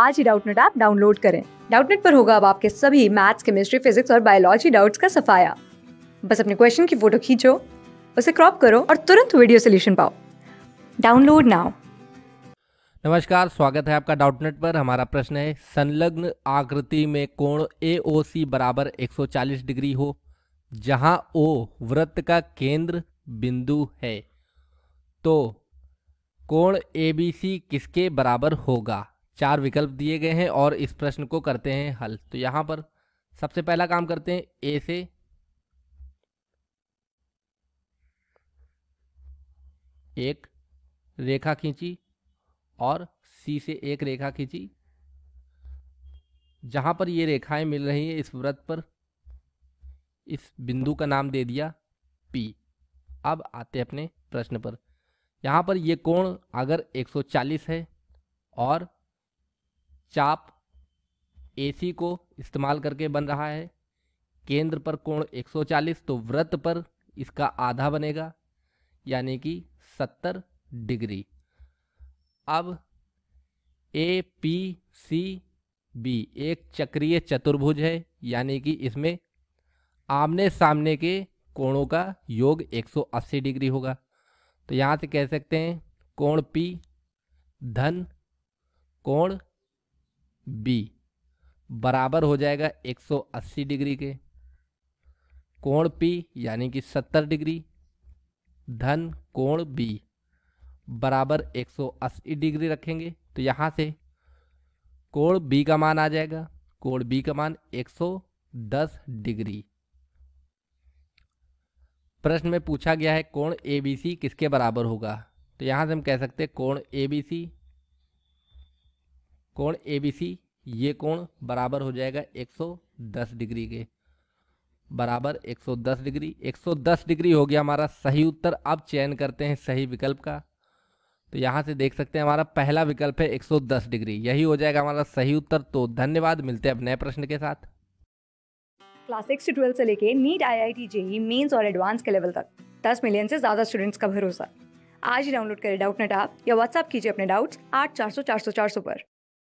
आज ही Doubtnut app download करें डाउटनेट पर होगा अब आपके सभी मैथ्स केमिस्ट्री फिजिक्स और बायोलॉजी डाउट्स का सफाया बस अपने क्वेश्चन की फोटो खींचो उसे क्रॉप करो और तुरंत वीडियो सोल्यूशन पाओ डाउनलोड नाउ नमस्कार स्वागत है आपका डाउटनेट पर हमारा प्रश्न है संलग्न आकृति में कोण ए ओ सी बराबर 140 डिग्री हो जहां ओ वृत्त का केंद्र बिंदु है तो कोण ए बी सी किसके बराबर होगा चार विकल्प दिए गए हैं और इस प्रश्न को करते हैं हल तो यहाँ पर सबसे पहला काम करते हैं ए से एक रेखा खींची और सी से एक रेखा खींची जहाँ पर ये रेखाएं मिल रही हैं इस व्रत पर इस बिंदु का नाम दे दिया पी अब आते हैं अपने प्रश्न पर यहाँ पर ये कोण अगर 140 है और चाप एसी को इस्तेमाल करके बन रहा है केंद्र पर कोण 140 तो वृत्त पर इसका आधा बनेगा यानी कि 70 डिग्री अब ए पी सी बी एक चक्रीय चतुर्भुज है यानी कि इसमें आमने सामने के कोणों का योग 180 डिग्री होगा तो यहाँ से कह सकते हैं कोण पी धन कोण बी बराबर हो जाएगा 180 डिग्री के कोण पी यानी कि 70 डिग्री धन कोण बी बराबर 180 डिग्री रखेंगे तो यहाँ से कोण बी का मान आ जाएगा कोण बी का मान 110 डिग्री प्रश्न में पूछा गया है कोण ए बी सी किसके बराबर होगा तो यहाँ से हम कह सकते हैं कोण ए बी सी कोण एबीसी ये कोण बराबर हो जाएगा 110 डिग्री के बराबर 110 डिग्री 110 डिग्री हो गया हमारा सही उत्तर अब चयन करते हैं सही विकल्प का तो यहाँ से देख सकते हैं हमारा पहला विकल्प है 110 डिग्री यही हो जाएगा हमारा सही उत्तर तो धन्यवाद मिलते हैं अब नए प्रश्न के साथ क्लास सिक्स से ट्वेल्थ से लेके NEET I I T JEE mains और एडवांस के लेवल तक दस मिलियन से ज़्यादा स्टूडेंट्स का भरोसा आज ही डाउनलोड करें डाउट नेट आप या व्हाट्सअप कीजिए अपने डाउट्स आठ चार सौ चार सौ चार सौ पर